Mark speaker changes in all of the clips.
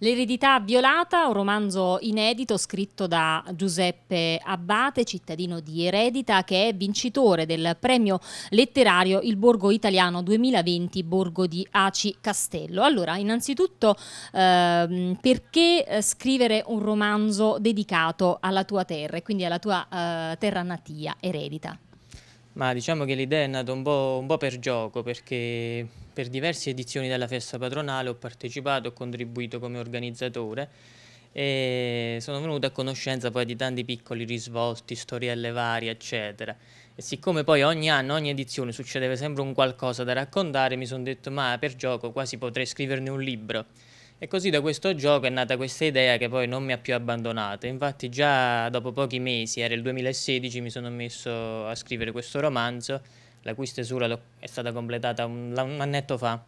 Speaker 1: L'eredità violata, un romanzo inedito scritto da Giuseppe Abbate, cittadino di Eredita, che è vincitore del premio letterario Il Borgo Italiano 2020, Borgo di Aci Castello. Allora, innanzitutto, ehm, eh, perché scrivere un romanzo dedicato alla tua terra e quindi alla tua eh, terra natia, Eredita?
Speaker 2: Ma diciamo che l'idea è nata un po', un po', per gioco, perché per diverse edizioni della festa patronale ho partecipato, ho contribuito come organizzatore e sono venuto a conoscenza poi di tanti piccoli risvolti, storielle varie, eccetera. E siccome poi ogni anno, ogni edizione succedeva sempre un qualcosa da raccontare, mi sono detto ma per gioco quasi potrei scriverne un libro. E così da questo gioco è nata questa idea che poi non mi ha più abbandonato. Infatti già dopo pochi mesi, era il 2016, mi sono messo a scrivere questo romanzo, la cui stesura è stata completata un, un annetto fa.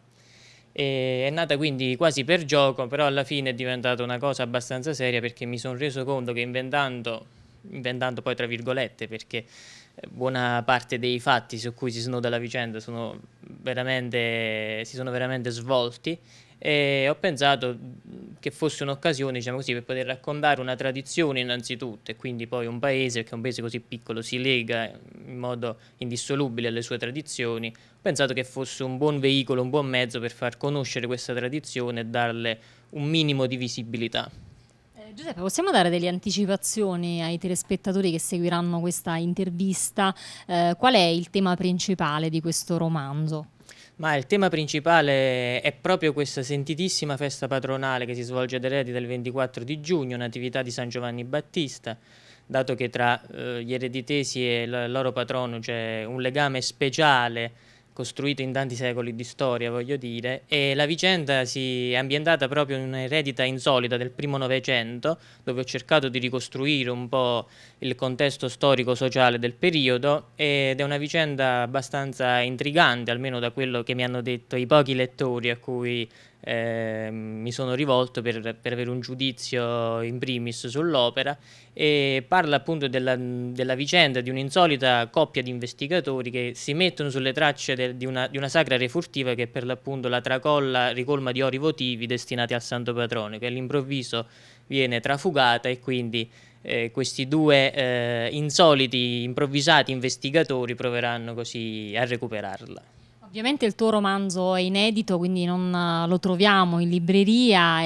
Speaker 2: E è nata quindi quasi per gioco, però alla fine è diventata una cosa abbastanza seria perché mi sono reso conto che inventando, inventando poi tra virgolette, perché eh, buona parte dei fatti su cui si snoda la vicenda sono si sono veramente svolti e ho pensato che fosse un'occasione diciamo così, per poter raccontare una tradizione innanzitutto e quindi poi un paese, perché è un paese così piccolo si lega eh, in modo indissolubile alle sue tradizioni, ho pensato che fosse un buon veicolo, un buon mezzo per far conoscere questa tradizione e darle un minimo di visibilità.
Speaker 1: Eh, Giuseppe, possiamo dare delle anticipazioni ai telespettatori che seguiranno questa intervista? Eh, qual è il tema principale di questo romanzo?
Speaker 2: Ma il tema principale è proprio questa sentitissima festa patronale che si svolge ad Eredi del 24 di giugno, natività di San Giovanni Battista, dato che tra eh, gli ereditesi e il loro patrono c'è un legame speciale costruito in tanti secoli di storia, voglio dire, e la vicenda si è ambientata proprio in un'eredità insolita del primo Novecento, dove ho cercato di ricostruire un po' il contesto storico-sociale del periodo ed è una vicenda abbastanza intrigante, almeno da quello che mi hanno detto i pochi lettori a cui eh, mi sono rivolto per, per, avere un giudizio in primis sull'opera e parla appunto della, della vicenda di un'insolita coppia di investigatori che si mettono sulle tracce del di, una, di, una, sagra refurtiva che per l'appunto la tracolla ricolma di ori votivi destinati al santo patrono, che all'improvviso viene trafugata e quindi eh, questi due eh, insoliti, improvvisati investigatori proveranno così a recuperarla.
Speaker 1: Ovviamente il tuo romanzo è inedito, quindi non eh, lo troviamo in libreria e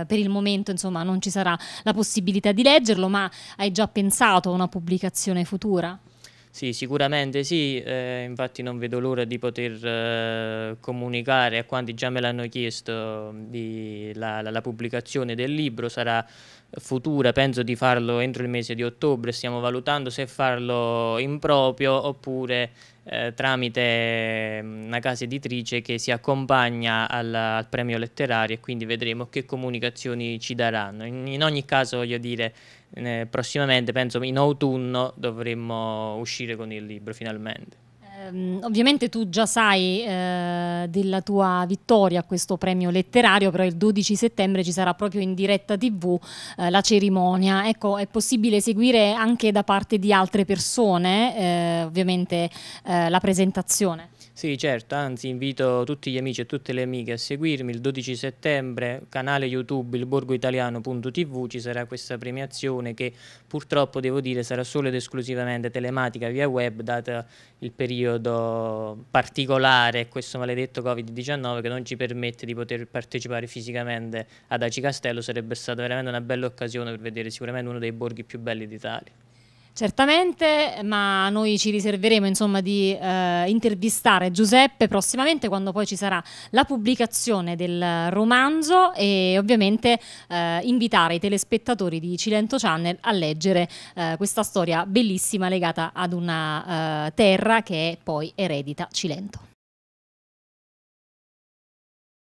Speaker 1: eh, per il momento insomma, non ci sarà la possibilità di leggerlo, ma hai già pensato a una pubblicazione futura?
Speaker 2: Sì, sicuramente sì, eh, infatti non vedo l'ora di poter eh, comunicare a quanti già me l'hanno chiesto di, la, la, la, pubblicazione del libro, sarà futura, penso di farlo entro il mese di ottobre, stiamo valutando se farlo in proprio oppure eh, tramite mm, una casa editrice che si accompagna al, al, premio letterario e quindi vedremo che comunicazioni ci daranno. In, in ogni caso, voglio dire, eh, prossimamente, penso in autunno dovremmo uscire con il libro finalmente.
Speaker 1: Ehm, ovviamente tu già sai eh, della tua vittoria a questo premio letterario, però il 12 settembre ci sarà proprio in diretta tv eh, la cerimonia. Ecco, è possibile seguire anche da parte di altre persone, eh, ovviamente, eh, la presentazione?
Speaker 2: Sì, certo, anzi invito tutti gli amici e tutte le amiche a seguirmi il 12 settembre, canale YouTube ilborgoitaliano.tv, ci sarà questa premiazione che purtroppo devo dire sarà solo ed esclusivamente telematica via web, data il periodo particolare, questo maledetto Covid-19 che non ci permette di poter partecipare fisicamente ad Aci Castello, sarebbe stata veramente una bella occasione per vedere sicuramente uno dei borghi più belli d'Italia.
Speaker 1: Certamente, ma noi ci riserveremo insomma, di eh, intervistare Giuseppe prossimamente quando poi ci sarà la pubblicazione del romanzo e ovviamente eh, invitare i telespettatori di Cilento Channel a leggere eh, questa storia bellissima legata ad una eh, terra che è poi eredita Cilento.